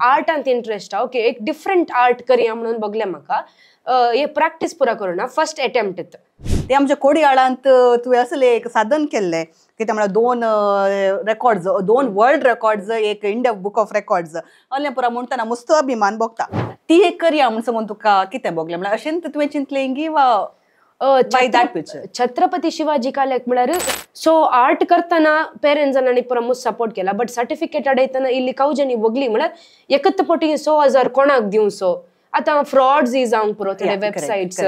आर्टांत interest हा okay एक different art करया म्हणून बघले म्हाका हे प्रॅक्टीस पुरा ना फर्स्ट अटेम्प्ट येता ते आमच्या कोडियाळांत तुवें असले एक साधन केल्लें ते म्हणल्यार दोन रेकॉर्ड्स दोन वर्ल्ड रेकॉर्ड्स एक इंडिया बुक ऑफ रेकॉर्ड्स अल्लें पुरा म्हणताना मुस्तो अभिमान बोगता ती एक करया म्हूण समोन तुका कितें भोगलें म्हणल्यार अशें तुवें चिंतलें की वा छत्रपती शिवाजी काल्याक म्हळ्यार सो आर्ट करताना पेरेंट्सांनी पुरो सपोर्ट केला बट सर्टिफिकेट अडयतना इल्ली कावजनी वगली म्हळ्यार एकत पोटी सो हजार कोणाक दिवचो आतां फ्रॉड्स ई जावंक पुरो थोडे वेबसायट्स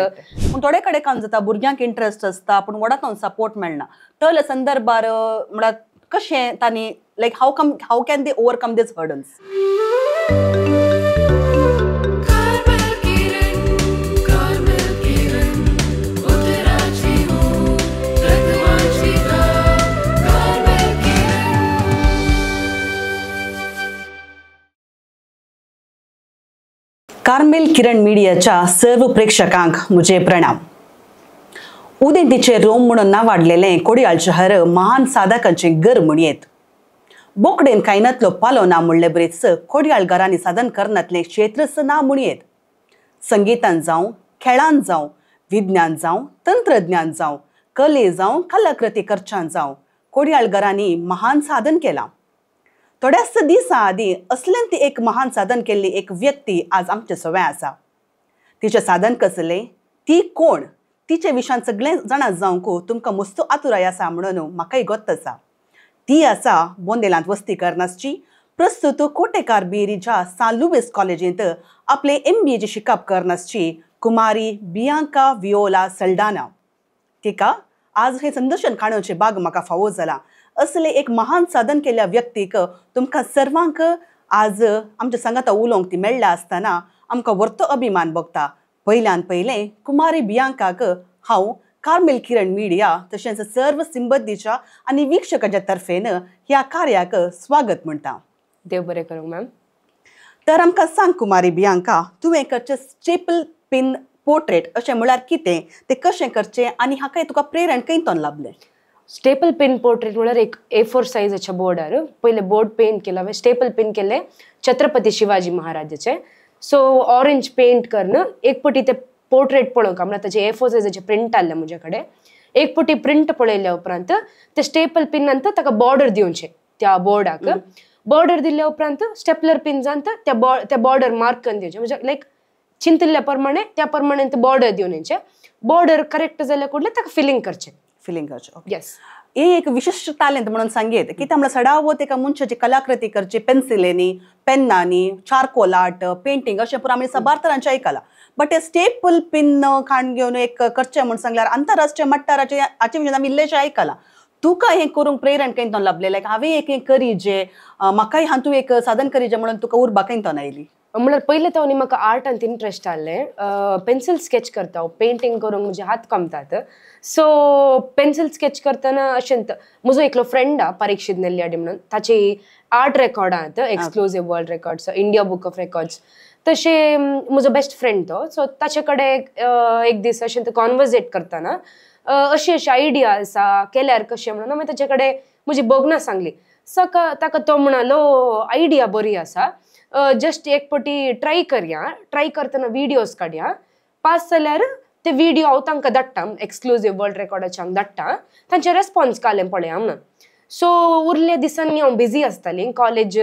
पूण थोडे कडेन काम जाता भुरग्यांक इंट्रस्ट आसता पूण वडांतून सपोर्ट मेळना तर संदर्भार म्हळ्यार कशें तांणी like how come how can they overcome these hurdles Carmel Kiran मीडियाच्या सर्व प्रेक्षकांक मुझे प्रणाम उदें रोम म्हणून ना वाढलेले कोडियाळ शहर महान साधकांचे घर म्हण येत बोकडेन कायनातलो पालो ना म्हणले बरेच कोडियाळ घरांनी साधन करनातले क्षेत्र ना म्हण येत संगीतान जावं खेळान जावं विज्ञान जावं तंत्रज्ञान जावं कले जावं कलाकृती करच्यान जावं कोडयाळ घरांनी महान साधन केलां थोड्याच दिसा आदीं असलें ती एक महान साधन केल्ली एक व्यक्ती आज आमचे सवय आसा तिचें साधन कसलें ती कोण तिचे विशयान सगळें जाणा जावंकू तुमकां मस्तो आतुराय आसा म्हणून म्हाकाय गोत्त आसा ती आसा बोंदेलांत वस्ती करनासची प्रस्तुत कोटेकार बिरीच्या सालुवेस कॉलेजींत आपले एम बी एची शिकप करनासची कुमारी बियांका विओला सल्डाना तिका आज हे संदर्शन काणूचे बाग म्हाका फावो जाला असले एक महान साधन केल्या व्यक्तीक तुमकां सर्वांक आज आमच्या संगाता उलोवंक ती मेळ्ळ्या आसतना आमकां व्हरतो अभिमान भोगता पहिल्यान पहिले कुमारी बियांकाक हांव कार्मेल किरण मिडिया तशेंच सर्व सिंबद्दीच्या आनी वीक्षकाच्या तर्फेन ह्या कार्याक स्वागत म्हणटा देव बरें करूं मॅम तर आमकां सांग कुमारी बियांका तुवें करचें स्टेपल पिन पोर्ट्रेट अशें म्हळ्यार कितें तें कशें करचें आनी हाका तुका प्रेरण खंयतून लाभलें स्टेपल पिन पोर्ट्रेट போர்ட்ரேட் एक ए फोर साइज अच्छा बोर्ड पहिले बोर्ड पेंट केला स्टेपल पेन केले छत्रपती शिवाजी महाराजाचे सो ऑरेंज पेंट करणं एक पोटी ते पोर्ट्रेट पळोवंक का ताचे ए फोर सायजाचे प्रिंट आले म्हजे एक पटी प्रिंट पळयल्या उपरांत ते स्टेपल पिन नंतर ताका बॉर्डर दिवचे त्या बोर्डाक बॉर्डर दिल्या उपरांत स्टेपलर पिन जांत त्या बॉर्डर मार्क करून दिवचे म्हणजे लायक चिंतिल्ल्या प्रमाणे त्या प्रमाणे बॉर्डर दिवन येचे बॉर्डर करेक्ट झाल्या कुठले ताका फिलिंग करचें फिलिंग ओके यस हे एक विशिष्ट टॅलेंट म्हणून सांगेत की त्यामुळे सडावो एका मनशाची कलाकृती करची पेन्सिलेनी पेन्नानी चारकोल आर्ट पेंटिंग असे पुरा आम्ही सबार तरांचे आयकलां बट हे स्टेपल पिन खाण घेवन एक करचें म्हणून सांगल्यार आंतरराष्ट्रीय मट्टाराचे हाचे विशीं म्हणजे आमी इल्लेशें आयकलां तुका हे करूंक प्रेरण तो लाभलें लायक हांवें एक हें करी जे हा हातूंत एक साधन करी जे म्हणून तुका उर्बा तो आयली म्हणल्यार पहिले तवनी म्हाका आर्ट हातूंत इंट्रस्ट आहलें स्केच करता हांव पेंटींग करूंक हात कमतात सो पेन्सिल स्केच करताना अशें म्हजो एकलो फ्रेंड आहा परीक्षित नेल्ल्याडी म्हणून ताची आर्ट रेकॉर्डांत exclusive world records India book of records तशें म्हजो बेस्ट फ्रेंड तो सो ताचे एक दीस अशें कॉन्वर्सेट करताना अशी अशी आयडिया आसा केल्यार कशें म्हणून हांवें ताचे कडेन म्हजी भोगनां सांगली सका ताका तो म्हणालो आयडिया oh, बरी आसा जस्ट एक एकपटी ट्राय करया ट्राय करतना व्हिडिओज काढया पास जाल्यार ते व्हिडिओ हांव तांकां धाडटा एक्सक्लुझीव वर्ल्ड हांव धाडटा तांचे रेस्पॉन्स काले पळया म्हणून सो उरले दिसांनी हांव बिझी आसतालें कॉलेज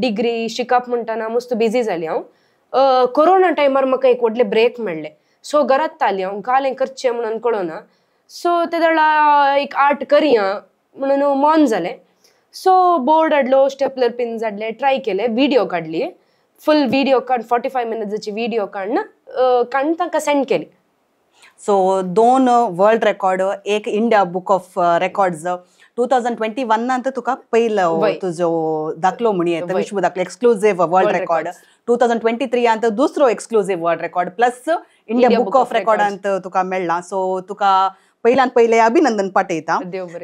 डिग्री शिकप म्हणटना मस्त बिझी जाली हांव कोरोना टायमार म्हाका एक व्हडलें ब्रेक मेळ्ळें सो घरांत ताली हांव कालें करचें म्हणून कळोना सो तेदोळा एक आर्ट करया म्हणून मन जालें सो बोर्ड हाडलो स्टेपलर पिन्स हाडले ट्राय केले व्हिडिओ काढली फुल व्हिडिओ काढ फॉर्टी फाय मिनिट्सची व्हिडिओ काढून काढून तांकां सेंड केली सो दोन वर्ल्ड रेकॉर्ड एक India book of records two thousand twenty वनांत तुका पयलो तुजो दाखलो म्हण येता विश्व दाखलो exclusive world record two thousand twenty थ्रीयांत दुसरो exclusive world record plus India book of रेकॉर्डांत तुका मेळ्ळां सो तुका पहिल्यान पहिले अभिनंदन पाठयता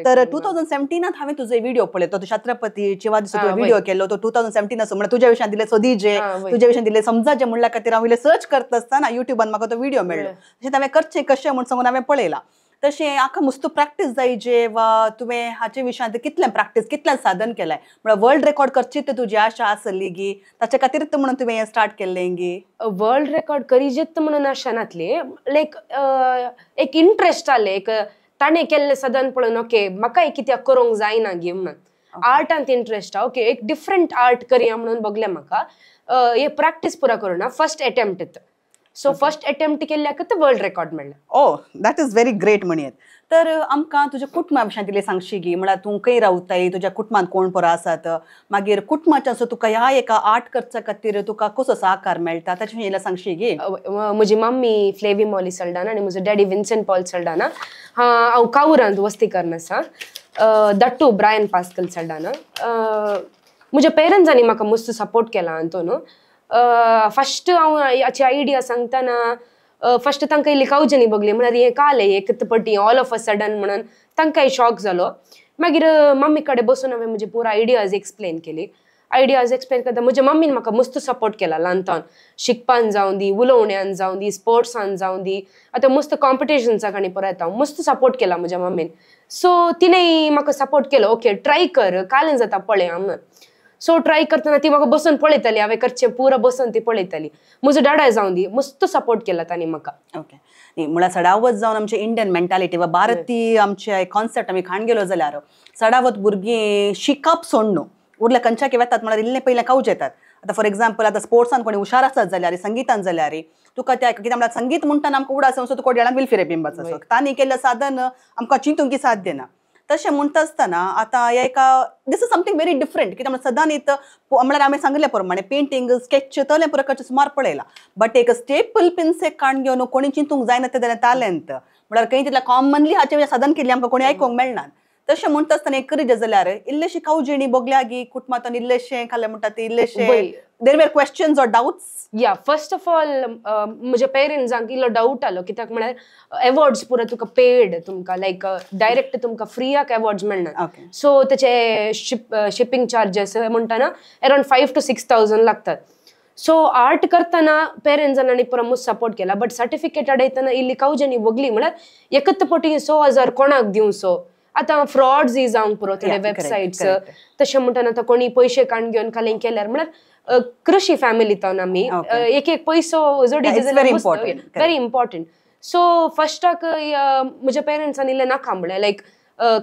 तर टू थाउजंड सेव्हन्टीनात हांवें तुझे व्हिडिओ पळयलो तो छत्रपती वा दिसो व्हिडिओ केलो तो टू थाउजंड सेव्हन्टीन असो म्हणजे तुझ्या विशयान दिले जे तुझ्या विशयान दिले समजा जे म्हणल्या खातीर हांव इल्ले सर्च करता आसतना युट्यूबान म्हाका तो व्हिडिओ मेळ्ळो तशेंच हांवें करचें कशें म्हण सांगून हांवें पळयला तशें आका मुस्तू प्रॅक्टीस जाय जे वा तुवें हाचे विशयांत कितले प्रॅक्टीस कितलें साधन केलें म्हणजे वर्ल्ड रेकॉर्ड करची ते तुजी आशा आसली गी ताचे खातीर म्हणून तुवें हें स्टार्ट केल्लें गी वर्ल्ड रेकॉर्ड करी जे म्हणून आशा नातली लायक एक इंट्रस्ट आले एक ताणे केल्लें साधन पळोवन ओके म्हाका एक कित्याक करूंक जायना गी म्हणून आर्टांत इंट्रस्ट ओके एक डिफरंट आर्ट करया म्हणून बघलें म्हाका हे प्रॅक्टीस पुरा ना first attempt so first attempt केल्ल्याक वर्ल्ड रेकॉर्ड मेळ्ळें oh that is very great म्हणयेत तर oh, आमकां तुज्या कुटुंबा विशयान दिले सांगशी गी म्हळ्यार तूं खंय रावताय तुज्या कुटुंबांत कोण परा आसात मागीर कुटुंबाच्यासो तुका ह्या एका आर्ट करच्या खातीर तुका कसो आकार मेळटा ताचे विशयी सांगशी गी म्हजी मम्मी फ्लेवी मॉली सल्डाना आनी म्हजो डॅडी विन्सेंट पॉल सल्डाना हांव कावुरांत वस्ती करन आसा दट्टू ब्रायन पास्कल सल्डाना म्हज्या पेरंट्सांनी म्हाका मस्त सपोर्ट केला न्हू ಫಸ್ಟ್ हांव हाची आयडिया सांगताना फर्स्ट तांकां इल्ली कावजनी बगली म्हणल्यार हें कालें हें ऑल ऑफ अ सडन म्हणून तांकांय शॉक जालो मागीर मम्मी कडेन बसून हांवें म्हजे पुरा आयडियाज एक्सप्लेन केली आयडियाज एक्सप्लेन करता म्हज्या मम्मीन म्हाका मस्त सपोर्ट केला ल्हानपण शिकपान जावं दी उलोवण्यान जावं दी स्पोर्ट्सान जावं दी आतां मस्त कॉम्पिटिशन्सा आनी परत हांव मस्त सपोर्ट केला म्हज्या मम्मीन सो तिणें म्हाका सपोर्ट केलो ओके ट्राय कर कालें जाता पळय हांव म्हणून सो ट्राय करतना ती म्हाका बसून पळयताली हांवें करचें पुरो बसून ती पळयताली म्हजो डाडाय जावन दी मस्त सपोर्ट केला तांणी म्हाका ओके न्ही सडावत जावन आमचे इंडियन मेंटालिटी वा भारतीय आमचे कॉन्सेप्ट आमी खाण गेलो जाल्यार सडावत भुरगीं शिकप सोडणू उरल्या की वेतात म्हळ्यार इल्लें पयलें कावचे येतात आतां फॉर एक्झाम्पल आतां स्पोर्ट्सान कोणी हुशार आसत जाल्यार संगीतान जाल्यार तुका त्या कितें म्हणल्यार संगीत म्हणटा आमकां उडास तुका कोड्याळान विल्फिरे बिंबाच आसा तांणी केल्लें साधन आमकां चिंतूंक की साथ ना तशें म्हणटा आसतना आतां हे एका this is something very different कित्याक सदां न्ही म्हणल्यार हांवें सांगिल्ल्या प्रमाणे पेंटिंग स्केच तले प्रकारचे सुमार पळयलां बट एक स्टेपल पेन्सेक काण घेवन कोणी चिंतूंक जायना ते जाल्यार तालेंत म्हणल्यार खंय कॉमनली हाचे सदन केल्ली आमकां कोणी आयकूंक मेळना तशें म्हणटा आसतना एक करीत जाल्यार इल्लेशी कावजिणी बोगल्यागी कुटमातून इल्लेशे खाल्लें म्हणटा तें इल्लेशें there were questions or doubts या फर्स्ट ऑफ ऑल मुझे पेरेंट्स इल्लो डाउट आलो कित्याक म्हणल्यार अवॉर्ड्स पुरा तुका पेड तुमकां लायक डायरेक्ट तुमकां फ्रीयाक अवॉर्ड्स मेळना सो तेचे शिप शिपिंग चार्जेस म्हणटाना around five two six thousand लागतात सो आर्ट करताना पेरेंट्स आणि पुरा सपोर्ट केला बट सर्टिफिकेट आडयतना इल्ली कावजांनी वगली म्हळ्यार एकत पटी सो हजार कोणाक सो आता फ्रॉड्स जावंक पुरो थोडे वेबसायट्स तशें म्हणटाना आतां कोणी पयशे काण घेवन कालें केल्यार म्हळ्यार कृषी एक एक पैसो ನಮ್ಮಿ very important very important so फर्स्टाक म्हज्या ಪೇರೆಂट्सान इल्लें नाका म्हणलें लायक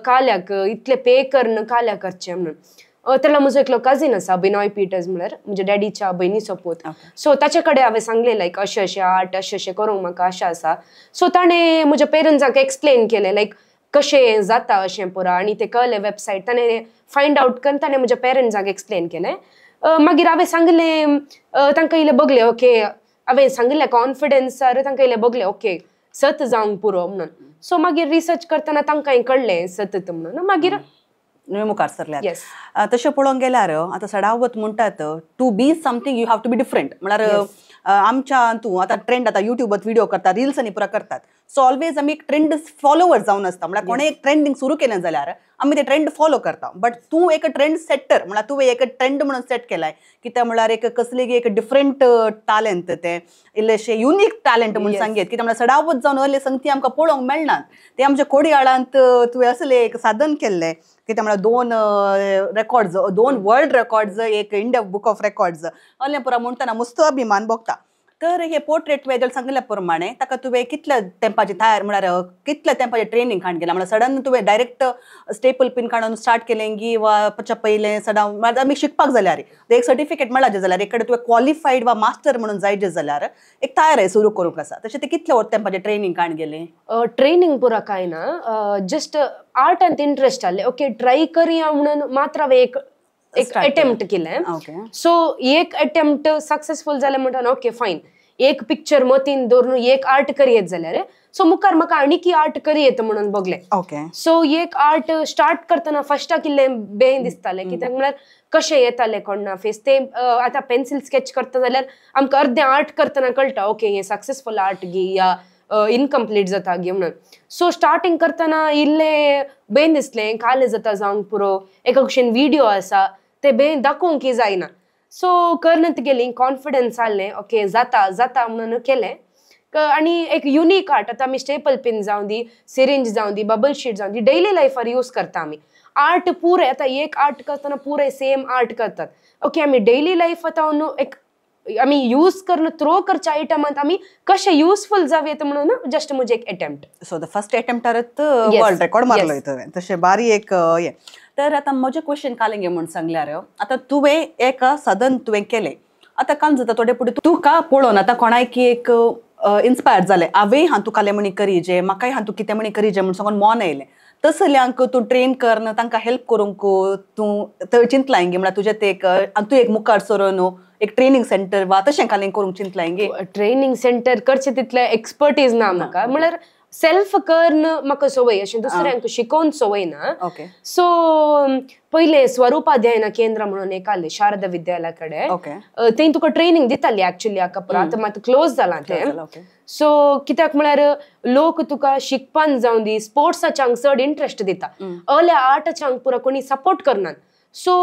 काल्याक इतलें पे कर काल्या करचें म्हणून त्याला म्हजो एकलो कझीन आसा बिनॉय पीटर्स म्हणल्यार म्हणजे डॅडीच्या भयणीचो सपोत सो ताचे कडेन हांवें सांगलें लायक अशें अशें आर्ट असे अशें करूंक म्हाका अशें आसा सो ताणें म्हज्या पेरंट्सांक एक्सप्लेन केलें लायक कशें जाता अशें पुरा आनी तें कळलें वेबसायट ताणें फायंड आवट करून ताणें म्हज्या पेरंट्सांक एक्सप्लेन केलें मागीर हांवें सांगलें तांकां इल्लें बगलें ओके हांवें सांगलें कॉन्फिडन्सार तांकां इल्लें बगलें ओके सत जावंक पुरो म्हणून सो मागीर रिसर्च करतना तांकां कळ्ळें सतत म्हणून मागीर मुखार सरल्यात तशें पळोवंक गेल्यार आतां सडावत म्हणटात to be something you have to be different म्हळ्यार आमच्या तू आता ट्रेंड आतां युट्यूब व्हिडिओ करतात रिल्स आणि पुरा करतात सो ऑलवेज आम्ही एक ट्रेंड फॉलोवर जाऊन आसता म्हळ्यार कोणी एक ट्रेंडिंग सुरू केलं जाल्यार आम्ही ते ट्रेंड फॉलो करता बट तू एक ट्रेंड सेटर म्हणजे तू एक ट्रेंड म्हणून सेट केलाय त्या म्हळ्यार एक कसली एक डिफरंट टॅलेंट ते इल्लेशें युनिक टॅलेंट म्हणून सांगेत की म्हळ्यार सडावत जाऊन असले संगती आमकां पळोवंक मेळनात ते आमच्या आळांत तुवें असले एक साधन केल्लें की दोन रेकॉर्ड्स दोन वर्ल्ड रेकॉर्ड्स एक इंडिया बुक ऑफ रेकॉर्ड्स अल्लें पुरा म्हूण अभिमान भोगता तर हे पोर्ट्रेट वेळ सांगल्या प्रमाणे ताका तुवें कितले तेंपाचे तयार म्हळ्यार कितले तेंपाचें ट्रेनिंग खाण केलां म्हणल्यार सडन तुवें डायरेक्ट स्टेपल पिन काडून स्टार्ट केलें की वा पयलें सडन आमी शिकपाक जाल्यार म्हणजे एक सर्टिफिकेट मेळ्ळा जाल्यार एक तुवें क्वॉलिफायड वा मास्टर म्हणून जायचे जाल्यार एक तयार आहे सुरू करूंक आसा तशें तें कितलें तेंपाचें ट्रेनिंग काण गेलें ट्रेनिंग पुरो कांय ना जस्ट आर्ट एंड इंट्रस्ट आले ओके ट्राय करया म्हणून मात्र हांवें एक एक अटेम्प्ट केलाय सो एक अटेम्प्ट सक्सेसफुल जालें म्हणून ओके फायन एक पिक्चर मतीन दवरून एक आर्ट करयेत जाल्यार सो मुखार म्हाका की आर्ट करीत म्हणून बघले ओके सो एक आर्ट स्टार्ट करतना फर्स्टाक इल्लें बें दिसतालें कित्याक म्हळ्यार कशें येतालें कोणा फेस ते आतां पेन्सिल स्केच करता जाल्यार आमकां आर्ट करताना कळटा ओके हे सक्सेसफूल आर्ट गी या इनकम्प्लीट जाता गे म्हणून सो स्टार्टिंग करताना इल्लें बेन दिसलें कालें जाता जावंक पुरो एक भशेन व्हिडिओ आसा ते बेन दाखवून दाखोवंक जायना सो करत गेली कॉन्फिडन्स आले ओके जाता जाता म्हणून केलें आणि एक युनिक आर्ट आता आमी स्टेपल पिन जावं दी सिरिंज जावं दी बबल शीट जावं दी डेली लायफार यूज करता आमी आर्ट पुरे आता एक आर्ट करतना पुरे सेम आर्ट करतात ओके आमी डेली लायफ आता न्हू एक आम्ही यूज करून थ्रो करच्या आयटमात आम्ही कसे युजफुल जावेत म्हणून जस्ट मुझे म्हणजे एक attempt so the first attempt world record मारलो तसे बारी एक तर आता म्हजें क्वेश्चन कालें गे सांगल्या सांगल्यार आता तुवें एक सदन तुवें केलें आतां काल जाता थोडे फुडें तुका पळोवन आतां की एक इन्स्पायर जालें हांवें हां तूं कालें म्हणी जे म्हाकाय हां कितें म्हणी जे म्हूण सांगून मोन आयलें तसल्यांक तूं ट्रेन कर ना तांकां हेल्प करूंक तूं चिंतलाय गे म्हळ्यार तुजें ते एक तूं एक मुखार सरोन एक ट्रेनिंग सेंटर वा तशें कालें करूंक चिंतलाय गे ट्रेनिंग सेंटर करचें तितलें एक्सपर्टीज ना म्हाका म्हळ्यार सेल्फ कर्न म्हाका सवय अशें दुसऱ्यांक शिकोवन सवय ना ओके सो पहिले स्वरूप केंद्र म्हणून एक आले शारदा विद्यालया कडेन okay. तुका ट्रेनिंग दिताली ऍक्च्युली मात क्लोज जालां ते सो कित्याक म्हळ्यार लोक तुका शिकपान जावं दी स्पोर्ट्साच्या चड इंट्रस्ट दिता अर्ले आर्टाच्या पुरो कोणी सपोर्ट करनात सो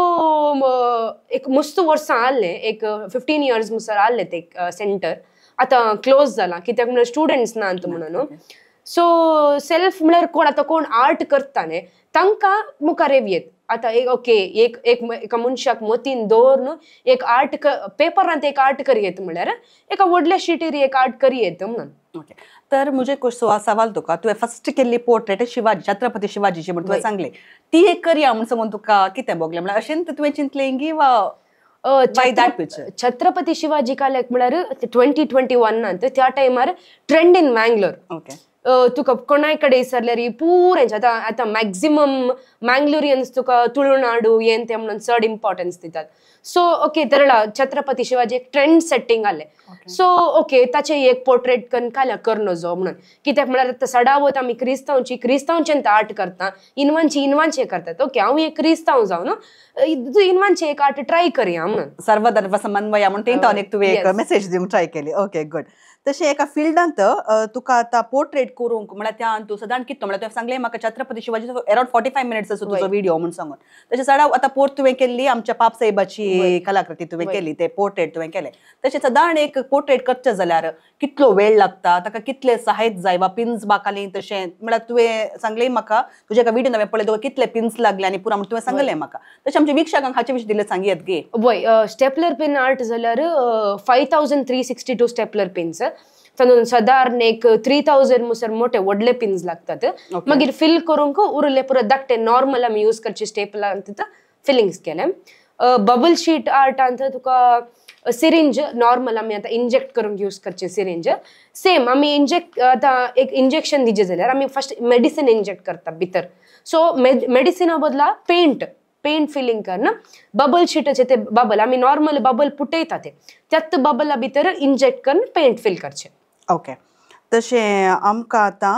एक मस्त वर्सां आले एक फिफ्टीन इयर्स मुसार आसलें ते सेंटर आतां क्लोज झाला कित्याक म्हळ्यार स्टुडंट्स ना म्हणून सो सेल्फ म्हणल्यार कोण आतां कोण आर्ट करता न्ही तांकां मुखार येत आतां एक ओके एक एक एका मनशाक मतीन दवर न्हू एक आर्ट पेपरांत एक आर्ट येत म्हळ्यार एका व्हडल्या शिटीर एक आर्ट करी येत म्हणून ओके तर म्हणजे सवाल तुका तुवें फस्ट केल्ली पोर्ट्रेट शिवाजी छत्रपती शिवाजीची म्हणून तुवें सांगले ती एक करया म्हण सांगून तुका कितें भोगलें म्हळ्यार अशें तुवें चिंतलें की वा छत्रपती शिवाजी कालेक म्हळ्यार ट्वेंटी ट्वेंटी वनांत त्या टायमार ट्रेंड इन मँगलोर ओके तुका कोणाय कडेन इसरलें रे पुरें आतां आतां मॅक्झिमम मँगलोरियन्स तुका तुळुनाडू येन ते म्हणून चड इम्पॉर्टन्स दितात सो ओके तरळा छत्रपती शिवाजी एक ट्रेंड सेटिंग आले सो ओके ताचे एक पोर्ट्रेट कनकाल्या कर जो म्हणून कित्याक म्हणल्यार आतां सडावत आमी क्रिस्तांवची क्रिस्तांवचें आर्ट करता इनवांची इनवांचे करतात ओके हांव एक क्रिस्तांव जावं न्हू इनवांचें एक आर्ट ट्राय करया म्हणून सर्वधर्म समन्वया म्हणून तें एक तुवें एक मेसेज दिवंक ट्राय केली ओके गुड तशें एका फिल्डांत तुका आतां पोर्ट्रेट करूंक म्हळ्यार त्या तूं सदां कितें म्हळ्यार तुवें सांगलें म्हाका Chhatrapati Shivaji around forty five minutes आसा तुजो व्हिडिओ म्हूण सांगून तशें सदां आतां पोर्त तुवें केल्ली आमच्या पाप पापसाहेबाची कलाकृती तुवें केली ते पोर्ट्रेट तुवें केलें तशें सदां एक पोर्ट्रेट करचें जाल्यार कितलो वेळ लागता ताका कितले साहित्य जाय वा पिन्स बाकाली तशें म्हळ्यार तुवें सांगलें म्हाका तुज्या एका व्हिडिओ हांवें पळय तुका कितले पिन्स लागले आनी पुरा म्हणून तुवें सांगलें म्हाका तशें आमच्या विक्षकांक हाचे विशीं दिलें सांगयात गे वय स्टेपलर पिन आर्ट जाल्यार five thousand three sixty two stapler pins ತನ್ನೊಂದು ಸದಾರ್ एक थ्री ತೌಸಂಡ್ मुसर मोठे ಒಡ್ಲೆ पिन्स लागतात ಮಗಿರ್ फिल ಕೊರೋಂಕು उरले ಪೂರ ದಟ್ಟೆ नॉर्मल ಆಮ್ यूज करचे ಸ್ಟೇಪಲ್ फिलिंग्स ಫಿಲ್ಲಿಂಗ್ಸ್ ಕೆಲೆ ಬಬಲ್ ಶೀಟ್ ಆರ್ಟ್ ಅಂತ ತುಕ सिरिंज नॉर्मल आम्ही आता इंजेक्ट करून यूज करचे सिरिंज सेम आम्ही इंजेक्ट आता एक इंजेक्शन दिजे जाल्यार आम्ही फर्स्ट मेडिसिन इंजेक्ट करता भितर सो मेडिसिना बदला पेंट पेंट फिलिंग कर ना बबल शीटचे ते बबल आम्ही नॉर्मल बबल पुटयता ते त्यात बबला भितर इंजेक्ट करून पेंट फिल करचे ओके तशें आमकां आतां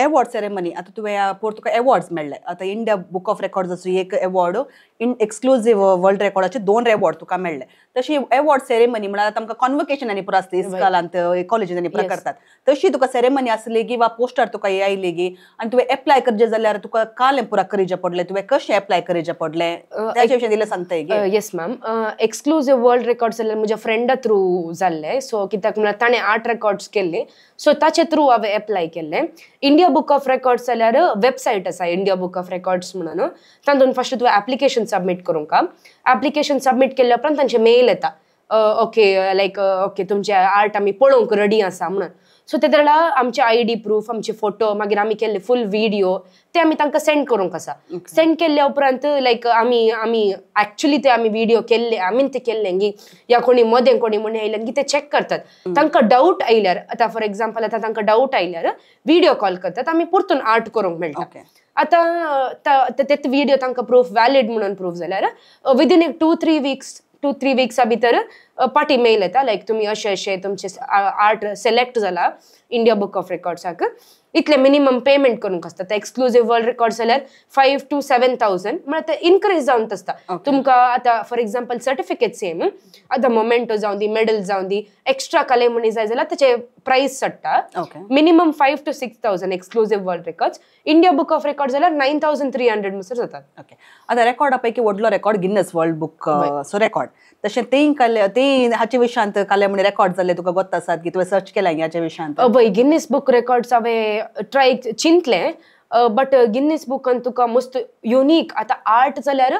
अवॉर्ड सेरेमनी आतां तुवें तुका एवॉर्ड्स मेळ्ळे आतां इंडिया बूक ऑफ रेकॉर्ड्साचो एक अवॉर्ड इन एक्सक्लुझीव वर्ल्ड रेकॉर्डाचे दोन अवॉर्ड तुका मेळ्ळे तशी अवॉर्ड सेरेमनी म्हळ्यार आतां आमकां कॉन्वकेशनांनी पुरो आसता इस्कॉलांत कॉलेजींनी पुरो करतात तशी तुका सेरेमनी आसली की वा पोस्टर तुका हे आयली की आनी तुवें एप्लाय करचें जाल्यार तुका काल पुरा करचें पडलें तुवें कशें एप्लाय करचें पडलें ताचे विशयी दिलें सांगता yes ma'am exclusive world records जाल्यार म्हज्या फ्रेंडा थ्रू जाल्लें सो कित्याक म्हळ्यार ताणें आठ रेकॉर्ड्स केल्ली सो ताचे थ्रू हांवें एप्लाय केल्लें India India book of records जाल्यार ವೆಬ್ಸೈಟ್ आसा इंडिया बुक ऑफ रेकॉर्ड्स म्हणून तातून फर्स्ट तुवें एप्लिकेशन सबमीट करूंक एप्लिकेशन सबमीट केल्या उपरांत तांचे मेल येता ओके लायक ओके तुमचे आर्ट आमी पळोवंक रेडी आसा म्हणून सो ते त्याला आमचे आय डी प्रूफ आमचे फोटो मागीर आमी केल्ले फूल व्हिडिओ ते आमी तांकां सेंड करूंक आसा सेंड केल्ल्या उपरांत लायक आमी आमी एक्चुली ते आमी व्हिडिओ केल्ले आमीन ते केल्ले की या कोणी मदें कोणी म्हणून आयल्यान की ते चॅक करतात hmm. तांकां डाऊट आयल्यार आतां फॉर एक्झाम्पल आतां तांकां डाऊट आयल्यार व्हिडिओ कॉल करतात आमी परतून आर्ट करूंक मेळटा आतां ते व्हिडिओ तांकां प्रूफ व्हॅलिड म्हणून प्रूफ जाल्यार विदीन uh, एक two three weeks two three विक्सा भितर पाटी मेल येता लायक तुमी अशें अशें तुमचे आर्ट सिलेक्ट जाला इंडिया बुक ऑफ रेकॉर्ड्साक इतले मिनिमम पेमेंट करूंक आसता ते एक्सक्लुझिव्ह वर्ल्ड रेकॉर्ड जाल्यार फायव्ह टू सेव्हन थावजंड म्हणजे ते इनक्रीज जावन आसता तुमकां आतां फॉर एग्जांपल सर्टिफिकेट सेम आता मोमेंटो जावं दी मेडल जावं दी एक्स्ट्रा कले म्हणी जाय जाल्यार तेचे प्रायस चडटा minimum five two six thousand exclusive world record India book of record जाल्यार नाईन थावजंड थ्री हंड्रेड मुसर जातात ओके आता रेकॉर्डा पैकी व्हडलो record Guinness world book so record तशें तें कले ते हाचे विशयांत कले म्हणजे रेकॉर्ड जाल्ले तुका गोत्त आसात की तुवें सर्च केला हाचे विशयांत हय गिन्नीस बुक रेकॉर्ड्स हांवें ट्राय चिंतले बट गिन्नीस बुकान तुका मस्त युनीक आतां आर्ट जाल्यार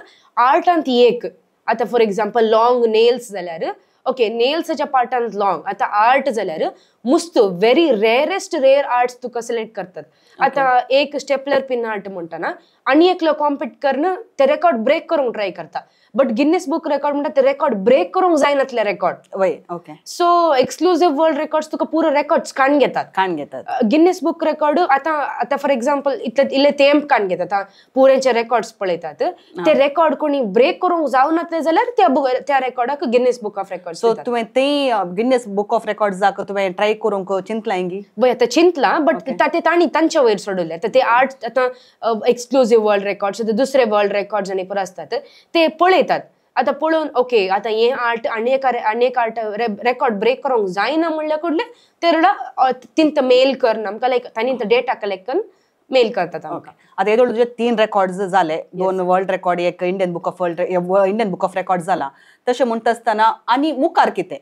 आर्टांत एक आतां फॉर एग्जाम्पल लाँग नेल्स जाल्यार ओके नेल्साच्या पार्टांत लॉंग आता आर्ट जाल्यार मस्त व्हेरी रेरेस्ट रेअर आर्ट्स तुका सिलेक्ट करतात आतां एक स्टेपलर पिन आर्ट म्हणटा ना आणि एकलो कॉम्पीट करणं ते रेकॉर्ड ब्रेक करून ट्राय करता बट गिन्नेस बुक रेकॉर्ड म्हणटा ते रेकॉर्ड ब्रेक करूंक जायनातले रेकॉर्ड वय okay so exclusive world records तुका पुरो रेकॉर्ड्स काण घेतात काण घेतात गिन्नेस बुक रेकॉर्ड आता आता फॉर एग्जांपल इतले इले तेंप काण घेतात पुरेचे रेकॉर्ड्स पळयतात ते रेकॉर्ड कोणी ब्रेक करूंक जावनातले जाल्यार त्या त्या रेकॉर्डाक Guinness book of record so तुवें ते गिन्नेस बुक ऑफ रेकॉर्ड जाक तुवें ट्राय करूंक चिंतलांगी वय आतां चिंतलां बट ते ताणी तांच्या वयर सोडले ते आर्ट आता एक्सक्लुझिव्ह जे वर्ल्ड रेकॉर्ड्स आहेत दुसरे वर्ल्ड रेकॉर्ड्स आनी पर आसतात ते पळयतात आतां पळोवन ओके आतां हें आर्ट आनी एका आनी एक आर्ट रेकॉर्ड ब्रेक करूंक जायना म्हणल्यार कुठलें ते रोडा मेल करन आमकां लायक तांणी डेटा कलेक्ट करून मेल करतात आमकां आतां हे तुझे तीन रेकॉर्ड्स जाले दोन वर्ल्ड रेकॉर्ड एक Indian book of world Indian book of record जाला तशें म्हणटा आसतना आनी मुखार कितें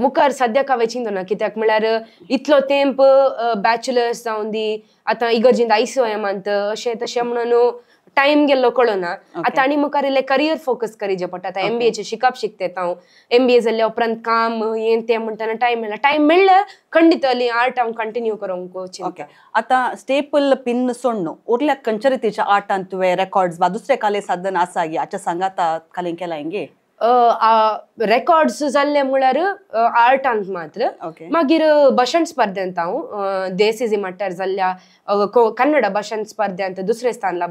मुखार सद्याक हांवें चिंतना कित्याक म्हळ्यार इतलो तेंप बॅचलर्स जावन दी आतां इगर्जींत आयसीओएमांत अशें तशें म्हणून टायम गेल्लो कळना आतां आनी मुखार इल्लें करियर फोकस करीचें पडटा आतां एमबीएचें शिकप शिकतें हांव एमबीए जाल्ले उपरांत काम हें तें म्हणटना टायम मेळना टायम मेळ्ळें ಖಂಡಿತ ಅಲ್ಲಿ ಆರ್ಟ್ ಅವ್ನು ಕಂಟಿನ್ಯೂ ಕರೋಂಕು ಓಕೆ ಆತ ಸ್ಟೇಪಲ್ ಪಿನ್ ಸೊಣ್ಣು ಉರ್ಲ ಕಂಚರಿತಿಚ ಆರ್ಟ್ ಅಂತುವೆ ರೆಕಾರ್ಡ್ಸ್ ಬಾ ದುಸ್ರೆ ಕಾಲೆ ಸಾಧನ ಆಸಾಗಿ ಆಚ कालें केलां ಹಿಂಗೆ ಆ ಆರ್ಟ್ ಅಂತ ಮಾತ್ರ ಮಗಿರ ರೆಕೋರ್ಡ್ಸ್ ಆರ್ಟಂತ ಮೇಲೆ ಭಷಂ ಸ್ಪರ್ಧೆಂತ ಹಾಂ ಕನ್ನಡ ಭಾಷಣ ಸ್ಪರ್ಧೆ ಅಂತ ದೂಸ ಸ್ಥಾನ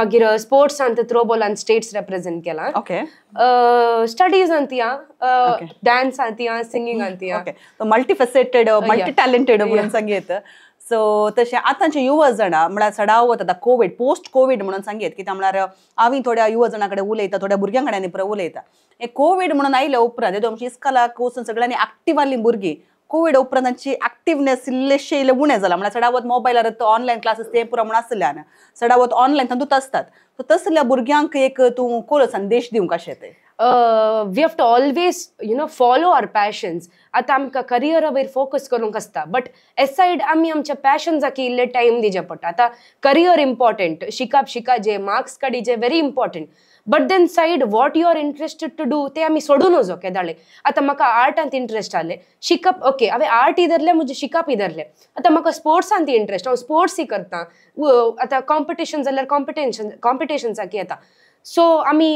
ಮಗಿರ ಸ್ಪೋರ್ಟ್ಸ್ ಅಂತ throwball states represent studies dance singing multi throw ಬೋಲನ ಸಂಗೀತ सो तशें आतांचे युवा जाणां म्हळ्यार सडाव वता कोविड पोस्ट कोविड म्हणून सांगयत कित्याक म्हळ्यार हांवें थोड्या युवा जाणां कडेन उलयता थोड्या भुरग्यां कडेन पुरो उलयता हे कोविड म्हणून आयल्या उपरांत हे आमची इस्कलाक वचून सगळ्यांनी ऍक्टिव्ह आसली भुरगीं कोविड उपरांत तांची एक्टिवनेस इल्लेशें इल्लें उणें जालां म्हळ्यार सडावत मोबायलार ऑनलायन क्लासीस ते पुरो म्हूण आसल्यान सडावत ऑनलायन तातूंत आसतात सो तसल्या भुरग्यांक एक तूं कोल संदेश दिवंक कशें तें we have to always you know follow our passions आतां आमकां करियरा वयर फोकस करूंक आसता बट एस सायड आमी आमच्या पॅशन्साक इल्ले टायम दिवचे पडटा आतां करियर इम्पॉर्टंट शिकप जे मार्क्स जे very important but then side what you are interested to do ते आमी सोडून वचो केदाळे आतां म्हाका आर्टांत इंट्रस्ट आले शिकप ओके हांवें आर्ट इदरलें म्हजें शिकप इधरले आतां म्हाका स्पोर्ट्सांत इंट्रस्ट हांव स्पोर्ट्स करतां आतां कॉम्पिटिशन जाल्यार कॉम्पिटिशन कॉम्पिटिशन्साक येता सो आमी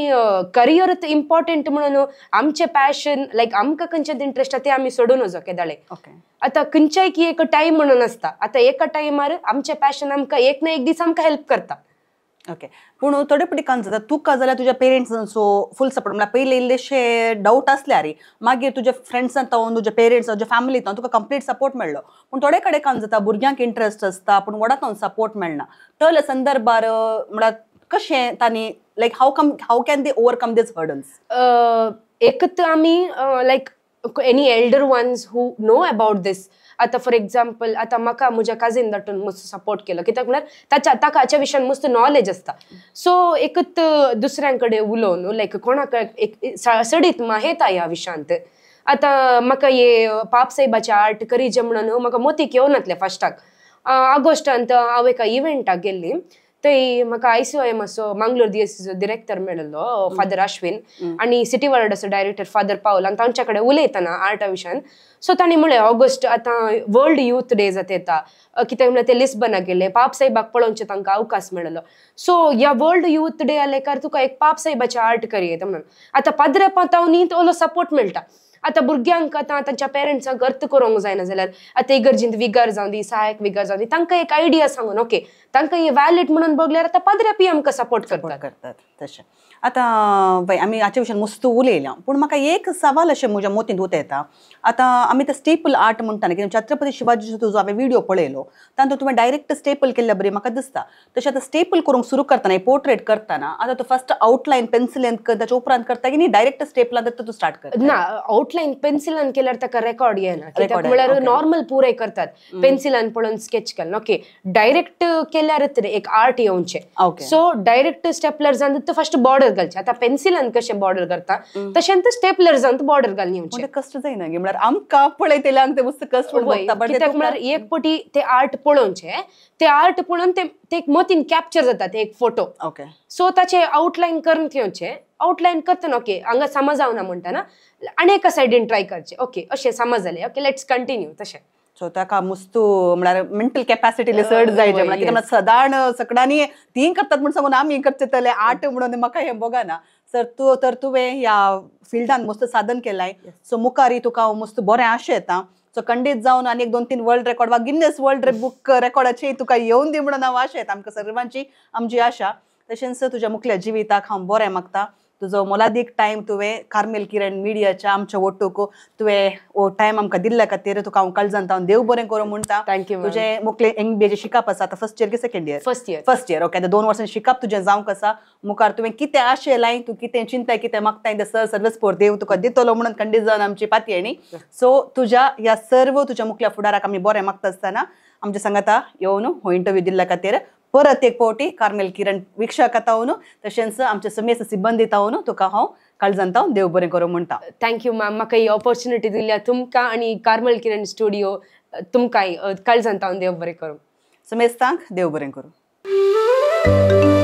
करिअर इम्पॉर्टंट म्हणून आमचे पॅशन लायक आमकां खंयचेच इंटरेस्ट आसा ते आमी सोडून वचो केदाळे आतां खंयचेय की एक टायम म्हणून आसता आता एका टायमार आमचे पॅशन आमकां एक ना एक दीस आमकां हेल्प करता ओके पूण थोडे पिटिकान जाता तुका जाल्यार तुज्या सो फूल सपोर्ट म्हणल्यार पयलीं इल्लेशे डाऊट असले रे मागीर तुज्या फ्रेंड्सां तावन तुज्या पेरेंट्स तुज्या तो तुका कंप्लीट सपोर्ट मेळ्ळो पूण थोडे कडेन काम जाता भुरग्यांक इंट्रस्ट आसता पूण वडातावन सपोर्ट मेळना तले संदर्भार म्हळ्यार कशें तांणी like how come how can they overcome this hurdles एक तर आम्ही like any elder ones who know about this आता फॉर एक्झाम्पल आता म्हाका म्हज्या काजीन दाटून मस्त सपोर्ट केलो कित्याक म्हणल्यार ताच्या ताका हाच्या विशयान मस्त नॉलेज आसता सो एकत दुसऱ्यां कडेन उलोवन लायक कोणाक एक सडीत माहेता ह्या विशयांत आतां म्हाका हे पाप साहेबाचे आर्ट करी जे म्हणून म्हाका मोतीक येवनातले फास्टाक ऑगस्टांत हांव एका इव्हेंटाक गेल्ली ओ एम असो मंगलोर दिएस डिरेक्टर मेळिल्लो फादर अश्विन आणि सिटी वर्ल्ड असो डायरेक्टर फादर पावल आणि तांच्या कडेन उलयतना आर्टा विशयान सो तांणी म्हळे ऑगस्ट आतां वर्ल्ड यूथ डे जाता येता कित्याक म्हळ्यार ते लिस्बनाक गेले पाप साहेबाक पळोवचे तांकां अवकाश मेळिल्लो सो ह्या वर्ल्ड यूथ डे आलेकार तुका एक पाप साहेबाचे आर्ट करी येता म्हणून आतां पाद्रेपांत न्ही ओलो सपोर्ट मेळटा आता भुरग्यांक आतां तांच्या पेरंट्सांक अर्थ करूंक जायना जाल्यार आतां इगर्जींत विगर जावं दी सहायक विगर जावं दी तांकां एक आयडिया सांगून ओके तांकां हे वायलेट म्हणून बघल्यार आतां पाद्र्यापी आमकां सपोर्ट करतात तशें आता बाय आम्ही हाचे विशयान मस्त उलयलां पूण म्हाका एक सवाल अशें म्हज्या मोतींत उत येता आतां आमी तर स्टेपल आर्ट म्हणटा न्ही छत्रपती शिवाजीचो तुजो हांवें विडियो पळयलो तातूंत तुवें डायरेक्ट स्टेपल केल्या बरें म्हाका दिसता तशें आतां स्टेपल करूंक सुरू करतना पोर्ट्रेट करताना आतां तूं फर्स्ट आवटलायन पेन्सिलेन ताच्या उपरांत करता की न्ही डायरेक्ट स्टेपलान तूं स्टार्ट करता ना आवटलायन पेन्सिलान केल्यार ताका रेकॉर्ड येना म्हळ्यार नॉर्मल पुराय करतात पेन्सिलान पळोवन स्केच केलं ओके डायरेक्ट केल्यारच एक आर्ट येवचें सो डायरेक्ट स्टेपलर जावन फर्स्ट बॉर्डर बॉर्डर घालचे आतां पेन्सिलान कशें बॉर्डर करता तशें ते स्टेपलर्सान बॉर्डर घालून म्हणजे कश्ट जायना गे म्हणल्यार आमकां पळयतल्यांक ते मस्त कश्ट कित्याक एक पटी ते आर्ट पळोवनचे ते आर्ट पळोवन ते एक मतीन कॅप्चर जाता ते एक फोटो ओके सो ताचे आउटलायन करून घेवचे आउटलायन करतना ओके हांगा समज जावना ना आनी एका सायडीन ट्राय करचे ओके अशें समज जालें ओके लेट्स कंटिन्यू तशें का मुस्तू म्हळ्यार मेंटल कॅपॅसिटी रिसर्ट जायचे म्हळ्यार कित्याक सदाण सकडानी ती करतात म्हणून सांगून आमी तले आठ म्हणून म्हाका हें बोगाना सर तू तर तुवें ह्या फिल्डान मस्त साधन केलाय सो मुखारी तुका हांव मस्त बरें आशें येता सो खंडीत जावन आनी एक दोन तीन वर्ल्ड रेकॉर्ड वा गिन्नेस वर्ल्ड बुक रेकॉर्डाचे तुका येवन दी म्हणून हांव आशें येता आमकां सर्वांची आमची आशा तशेंच तुज्या मुखल्या जिविताक हांव बरें मागता तुजो मोलादीक टायम तुवें कार्मेल किरण मिडियाच्या आमच्या वटूक तुवें हो टायम आमकां दिल्ल्या खातीर तुका हांव काळजान जावन देव बरें करूं म्हणटा थँक्यू तुजें मोकले एम बी एचें शिकप आसा आतां फर्स्ट इयर की second year first year first year okay आतां दोन वर्सां शिकप तुजें जावंक आसा मुखार तुवें कितें आशेलाय तूं कितें चिंताय कितें मागताय तें सर सर्वच पोर देव तुका दितलो म्हणून कंडिजन आमची पातयेणी सो तुज्या ह्या सर्व तुज्या मुखल्या फुडाराक आमी बरें मागता आसतना आमच्या सांगता येवन हो इंटरव्यू दिल्ल्या खातीर परत एक पावटी कार्मेल किरण विक्षक तावन तशेंच आमचे समेस्त सिबंदी तावन तुका हांव काळजान देव बरें करूं म्हणटा थँक्यू मॅम म्हाका ही ऑपॉर्च्युनिटी दिल्या तुमकां आनी कार्मेल किरण स्टुडिओ तुमकां काळजान देव बरें करूं समेस्तांक देव बरें करूं